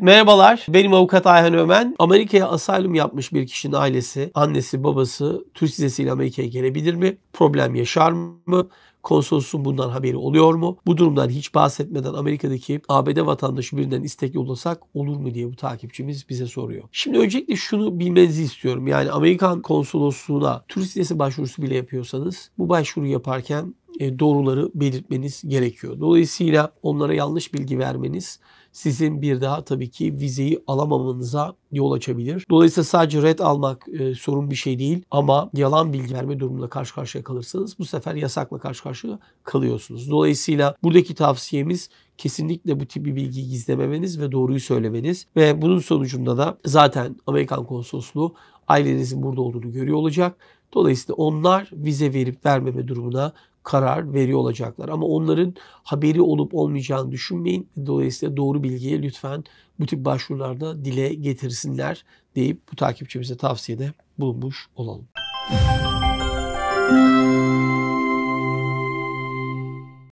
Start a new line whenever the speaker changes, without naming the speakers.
Merhabalar, benim avukat Ayhan Ömen. Amerika'ya asaylum yapmış bir kişinin ailesi, annesi, babası Türk vizesiyle Amerika'ya gelebilir mi? Problem yaşar mı? Konsolosun bundan haberi oluyor mu? Bu durumdan hiç bahsetmeden Amerika'daki ABD vatandaşı birinden istekli olursak olur mu diye bu takipçimiz bize soruyor. Şimdi öncelikle şunu bilmenizi istiyorum. Yani Amerikan konsolosluğuna turist vizesi başvurusu bile yapıyorsanız bu başvuru yaparken e, doğruları belirtmeniz gerekiyor. Dolayısıyla onlara yanlış bilgi vermeniz sizin bir daha tabii ki vizeyi alamamanıza yol açabilir. Dolayısıyla sadece red almak e, sorun bir şey değil ama yalan bilgi verme durumunda karşı karşıya kalırsanız bu sefer yasakla karşı karşıya kalıyorsunuz. Dolayısıyla buradaki tavsiyemiz kesinlikle bu tip bir bilgiyi gizlememeniz ve doğruyu söylemeniz ve bunun sonucunda da zaten Amerikan konsolosluğu ailenizin burada olduğunu görüyor olacak. Dolayısıyla onlar vize verip vermeme durumuna karar veriyor olacaklar. Ama onların haberi olup olmayacağını düşünmeyin. Dolayısıyla doğru bilgiye lütfen bu tip başvurularda dile getirsinler deyip bu takipçimize tavsiyede bulunmuş olalım. Müzik